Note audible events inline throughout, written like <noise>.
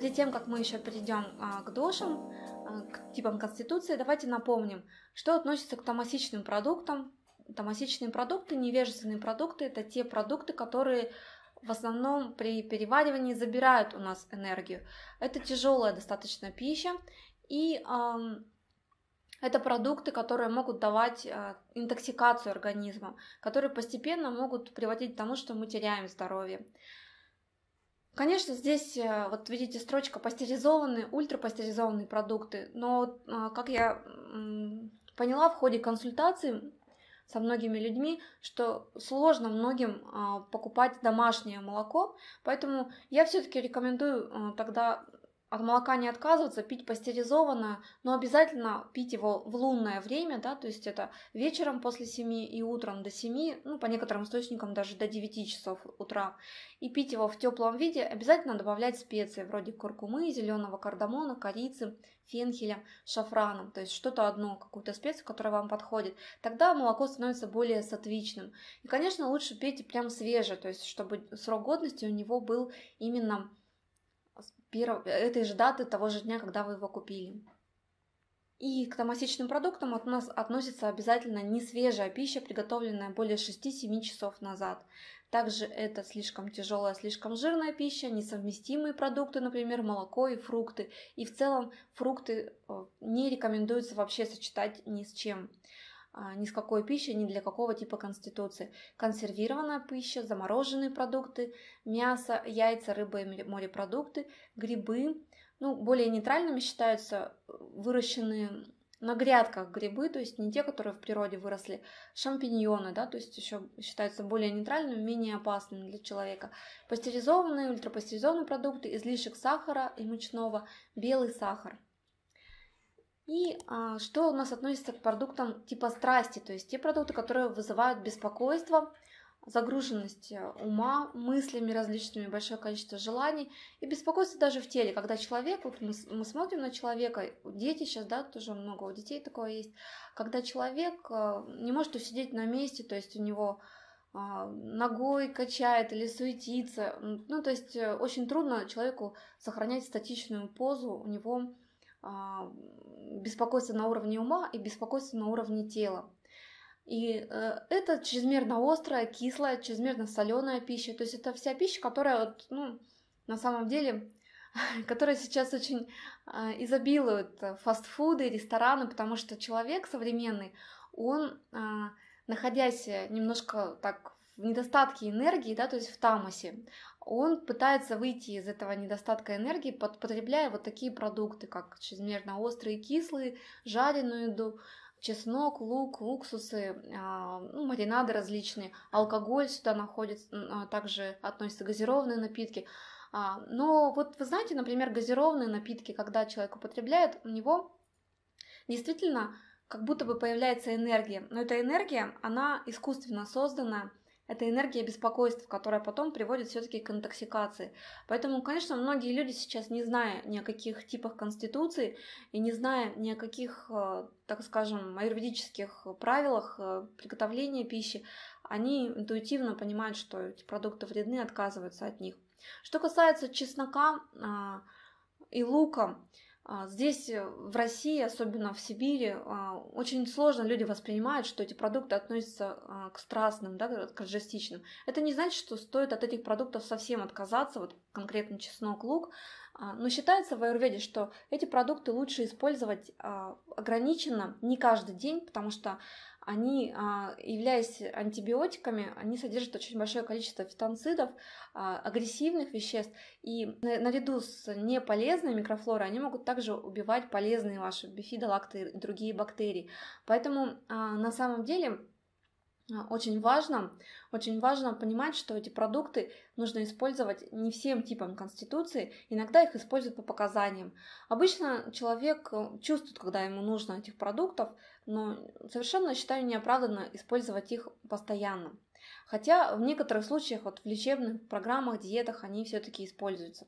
перед тем, как мы еще перейдем а, к дошам, а, к типам конституции, давайте напомним, что относится к томасичным продуктам. Томасичные продукты, невежественные продукты – это те продукты, которые в основном при переваривании забирают у нас энергию. Это тяжелая достаточно пища, и это продукты, которые могут давать а, интоксикацию организма, которые постепенно могут приводить к тому, что мы теряем здоровье. Конечно, здесь, э, вот видите, строчка пастеризованные, ультрапастеризованные продукты, но, э, как я поняла в ходе консультации со многими людьми, что сложно многим э, покупать домашнее молоко, поэтому я все-таки рекомендую тогда от молока не отказываться, пить пастеризованное, но обязательно пить его в лунное время, да, то есть это вечером после 7 и утром до 7, ну, по некоторым источникам даже до 9 часов утра. И пить его в теплом виде обязательно добавлять специи, вроде куркумы, зеленого кардамона, корицы, фенхеля, шафрана, то есть что-то одно, какую-то специю, которая вам подходит, тогда молоко становится более сатвичным. И, конечно, лучше пейте прям свежее, то есть чтобы срок годности у него был именно 1, этой же даты того же дня, когда вы его купили. И к томасичным продуктам от нас относится обязательно не свежая пища, приготовленная более 6-7 часов назад. Также это слишком тяжелая, слишком жирная пища, несовместимые продукты, например, молоко и фрукты. И в целом фрукты э, не рекомендуется вообще сочетать ни с чем. А, ни с какой пищи, ни для какого типа конституции. Консервированная пища, замороженные продукты, мясо, яйца, рыба и морепродукты, грибы. Ну, более нейтральными считаются э, выращенные на грядках грибы, то есть не те, которые в природе выросли, шампиньоны, да, то есть еще считаются более нейтральными, менее опасными для человека. Пастеризованные, ультрапастеризованные продукты, излишек сахара и мучного, белый сахар – и а, что у нас относится к продуктам типа страсти, то есть те продукты, которые вызывают беспокойство, загруженность э, ума, мыслями различными, большое количество желаний и беспокойство даже в теле, когда человек, вот мы, мы смотрим на человека, дети сейчас, да, тоже много у детей такое есть, когда человек э, не может усидеть на месте, то есть у него а, ногой качает или суетится, ну, то есть э, очень трудно человеку сохранять статичную позу, у него а, беспокойство на уровне ума и беспокойство на уровне тела. И э, это чрезмерно острая, кислая, чрезмерно соленая пища. То есть это вся пища, которая вот, ну, на самом деле <laughs> которая сейчас очень а, изобилуют фастфуды, рестораны, потому что человек современный, он, а, находясь немножко так в недостатке энергии, да, то есть в тамосе, он пытается выйти из этого недостатка энергии, потребляя вот такие продукты, как чрезмерно острые, кислые, жареную еду, чеснок, лук, уксусы, а, ну, маринады различные, алкоголь сюда находится, а, также относятся газированные напитки. А, но вот вы знаете, например, газированные напитки, когда человек употребляет, у него действительно как будто бы появляется энергия. Но эта энергия, она искусственно создана это энергия беспокойств, которая потом приводит все-таки к интоксикации. Поэтому, конечно, многие люди сейчас, не зная ни о каких типах конституции и не зная ни о каких, э, так скажем, аюрведических правилах э, приготовления пищи, они интуитивно понимают, что эти продукты вредны, отказываются от них. Что касается чеснока а, и лука, а, здесь, э, в России, особенно в Сибири, а, очень сложно люди воспринимают, что эти продукты относятся а, к страстным, да, к рожестичным. Это не значит, что стоит от этих продуктов совсем отказаться, вот конкретно чеснок, лук, а, но считается в аюрведе, что эти продукты лучше использовать а, ограниченно, не каждый день, потому что они, а, являясь антибиотиками, они содержат очень большое количество фитонцидов, агрессивных веществ, и наряду с неполезной микрофлорой они могут также убивать полезные ваши бифидолакты и другие бактерии. Поэтому на самом деле а, очень важно, очень важно понимать, что эти продукты нужно использовать не всем типам конституции, иногда их используют по показаниям. Обычно человек э, чувствует, когда ему нужно этих продуктов, но совершенно считаю неоправданно использовать их постоянно. Хотя в некоторых случаях вот в лечебных программах, диетах они все-таки используются.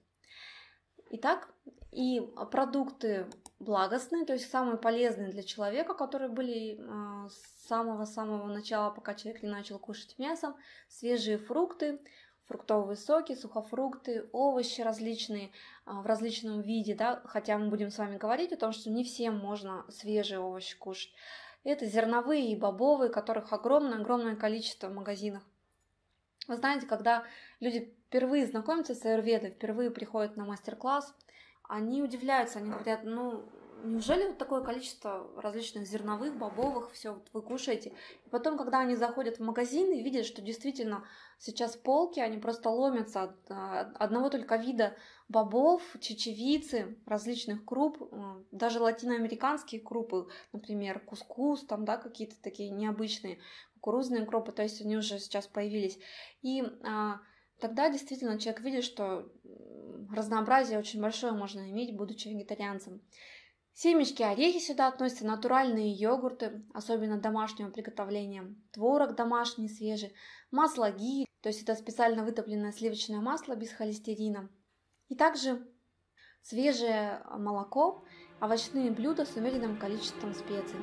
Итак, и продукты благостные, то есть самые полезные для человека, которые были а, с самого-самого начала, пока человек не начал кушать мясо, свежие фрукты, фруктовые соки, сухофрукты, овощи различные а, в различном виде, да, хотя мы будем с вами говорить о том, что не всем можно свежие овощи кушать. Это зерновые и бобовые, которых огромное-огромное количество в магазинах. Вы знаете, когда люди впервые знакомятся с аюрведой, впервые приходят на мастер-класс, они удивляются, они говорят, ну, неужели вот такое количество различных зерновых, бобовых, все вот вы кушаете? И потом, когда они заходят в магазин и видят, что действительно сейчас полки, они просто ломятся от, э, одного только вида бобов, чечевицы, различных круп, э, даже латиноамериканские крупы, например, кускус, там, да, какие-то такие необычные кукурузные крупы, то есть они уже сейчас появились. И а, тогда действительно человек видит, что разнообразие очень большое можно иметь, будучи вегетарианцем. Семечки, орехи сюда относятся, натуральные йогурты, особенно домашнего приготовления, творог домашний, свежий, масло ги, то есть это специально вытопленное сливочное масло без холестерина. И также свежее молоко, овощные блюда с умеренным количеством специй.